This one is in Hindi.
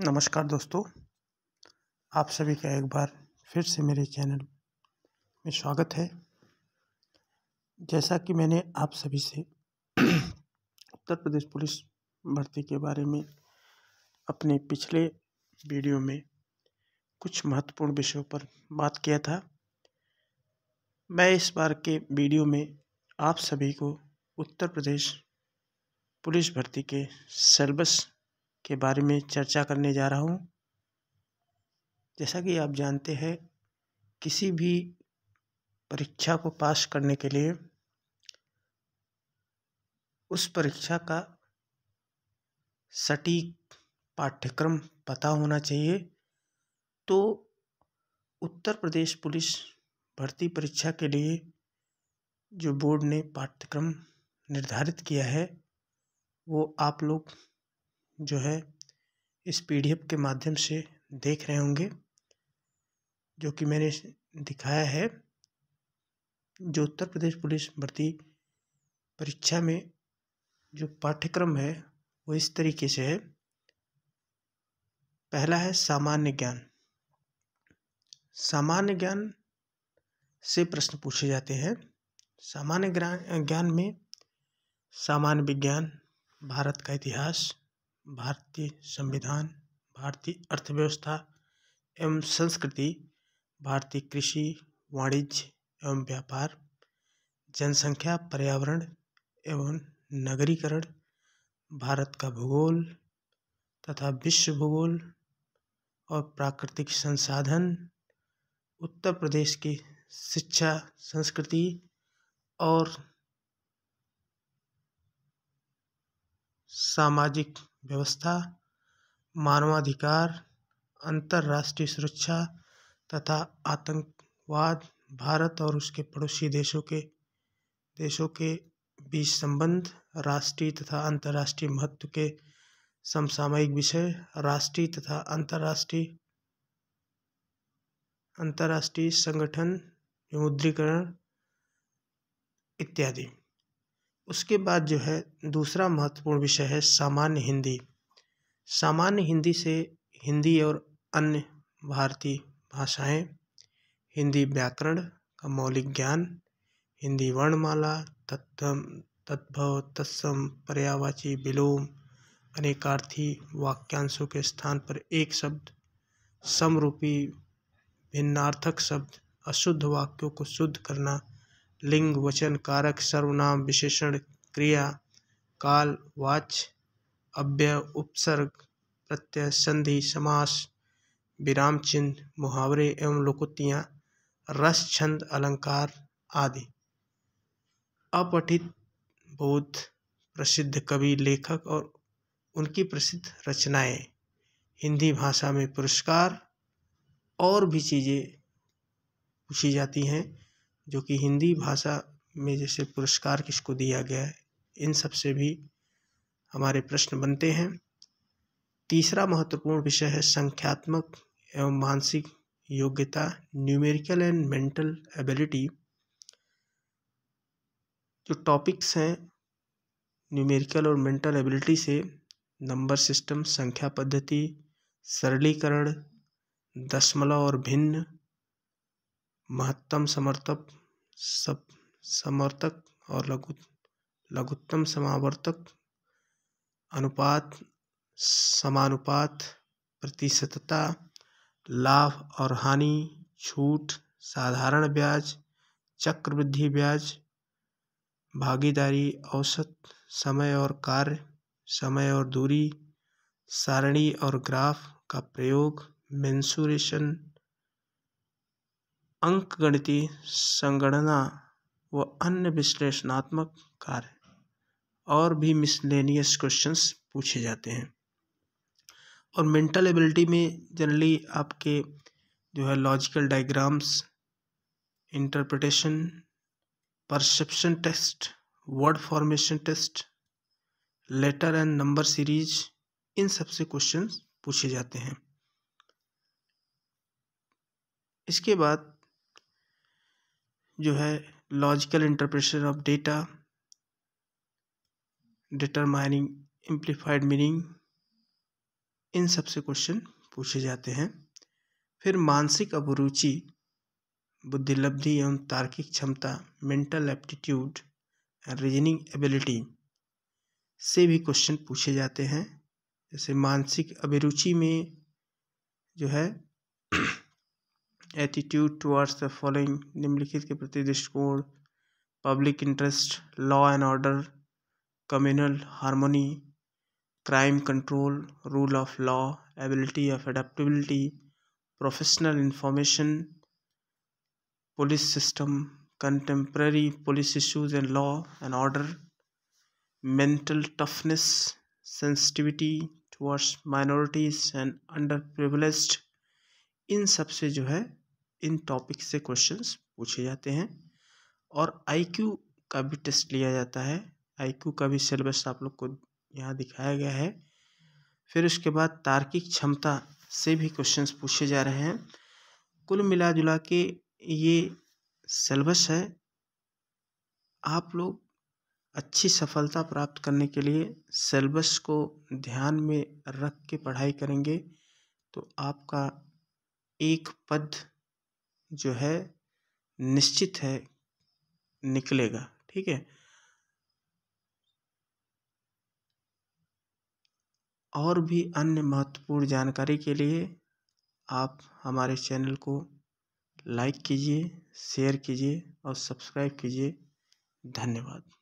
नमस्कार दोस्तों आप सभी का एक बार फिर से मेरे चैनल में स्वागत है जैसा कि मैंने आप सभी से उत्तर प्रदेश पुलिस भर्ती के बारे में अपने पिछले वीडियो में कुछ महत्वपूर्ण विषयों पर बात किया था मैं इस बार के वीडियो में आप सभी को उत्तर प्रदेश पुलिस भर्ती के सिलेबस के बारे में चर्चा करने जा रहा हूँ जैसा कि आप जानते हैं किसी भी परीक्षा को पास करने के लिए उस परीक्षा का सटीक पाठ्यक्रम पता होना चाहिए तो उत्तर प्रदेश पुलिस भर्ती परीक्षा के लिए जो बोर्ड ने पाठ्यक्रम निर्धारित किया है वो आप लोग जो है इस पी डी एफ के माध्यम से देख रहे होंगे जो कि मैंने दिखाया है जो उत्तर प्रदेश पुलिस भर्ती परीक्षा में जो पाठ्यक्रम है वो इस तरीके से है पहला है सामान्य ज्ञान सामान्य ज्ञान से प्रश्न पूछे जाते हैं सामान्य ज्ञान में सामान्य विज्ञान भारत का इतिहास भारतीय संविधान भारतीय अर्थव्यवस्था एवं संस्कृति भारतीय कृषि वाणिज्य एवं व्यापार जनसंख्या पर्यावरण एवं नगरीकरण भारत का भूगोल तथा विश्व भूगोल और प्राकृतिक संसाधन उत्तर प्रदेश की शिक्षा संस्कृति और सामाजिक व्यवस्था मानवाधिकार अंतर्राष्ट्रीय सुरक्षा तथा आतंकवाद भारत और उसके पड़ोसी देशों के देशों के बीच संबंध राष्ट्रीय तथा अंतर्राष्ट्रीय महत्व के समसामयिक विषय राष्ट्रीय तथा अंतर्राष्ट्रीय अंतर्राष्ट्रीय संगठन विमुद्रीकरण इत्यादि उसके बाद जो है दूसरा महत्वपूर्ण विषय है सामान्य हिंदी सामान्य हिंदी से हिंदी और अन्य भारतीय भाषाएँ हिंदी व्याकरण का मौलिक ज्ञान हिंदी वर्णमाला तत्म तद्भव तत्सम पर्यावाची विलोम अनेकार्थी वाक्यांशों के स्थान पर एक शब्द समरूपी भिन्नार्थक शब्द अशुद्ध वाक्यों को शुद्ध करना लिंग वचन कारक सर्वनाम विशेषण क्रिया काल वाच अव्यय उपसर्ग प्रत्यय संधि समास विराम चिन्ह मुहावरे एवं लोकोक्तियाँ रस छंद अलंकार आदि अपठित बौद्ध प्रसिद्ध कवि लेखक और उनकी प्रसिद्ध रचनाएं हिंदी भाषा में पुरस्कार और भी चीज़ें पूछी जाती हैं जो कि हिंदी भाषा में जैसे पुरस्कार किसको दिया गया है इन सब से भी हमारे प्रश्न बनते हैं तीसरा महत्वपूर्ण विषय है संख्यात्मक एवं मानसिक योग्यता न्यूमेरिकल एंड मेंटल एबिलिटी जो टॉपिक्स हैं न्यूमेरिकल और मेंटल एबिलिटी से नंबर सिस्टम संख्या पद्धति सरलीकरण दशमलव और भिन्न महत्तम समर्थक सब समर्थक और लघु लघुत्तम समावर्तक अनुपात समानुपात प्रतिशतता लाभ और हानि छूट साधारण ब्याज चक्रवृद्धि ब्याज भागीदारी औसत समय और कार्य समय और दूरी सारणी और ग्राफ का प्रयोग मेंसुरेशन अंकगणितीय संगणना व अन्य विश्लेषणात्मक कार्य और भी मिसलेनियस क्वेश्चंस पूछे जाते हैं और मेंटल एबिलिटी में जनरली आपके जो है logical diagrams interpretation perception test word formation test letter and number series इन सबसे क्वेश्चन पूछे जाते हैं इसके बाद जो है logical interpretation of data determining amplified meaning इन सब से क्वेश्चन पूछे जाते हैं फिर मानसिक अभिरुचि बुद्धिलब्धि एवं तार्किक क्षमता mental aptitude and reasoning ability से भी क्वेश्चन पूछे जाते हैं जैसे मानसिक अभिरुचि में जो है एटीट्यूड टुवर्ड्स द फॉलोइंग निम्नलिखित के प्रति दृष्टिकोण public interest law and order communal harmony crime control rule of law ability of adaptability professional information police system contemporary police issues and law and order mental toughness sensitivity towards minorities and under privilege इन सबसे जो है इन टॉपिक से क्वेश्चन पूछे जाते हैं और आई क्यू का भी टेस्ट लिया जाता है आईक्यू का भी सिलेबस आप लोग को यहाँ दिखाया गया है फिर उसके बाद तार्किक क्षमता से भी क्वेश्चंस पूछे जा रहे हैं कुल मिला जुला के ये सिलेबस है आप लोग अच्छी सफलता प्राप्त करने के लिए सिलेबस को ध्यान में रख के पढ़ाई करेंगे तो आपका एक पद जो है निश्चित है निकलेगा ठीक है और भी अन्य महत्वपूर्ण जानकारी के लिए आप हमारे चैनल को लाइक कीजिए शेयर कीजिए और सब्सक्राइब कीजिए धन्यवाद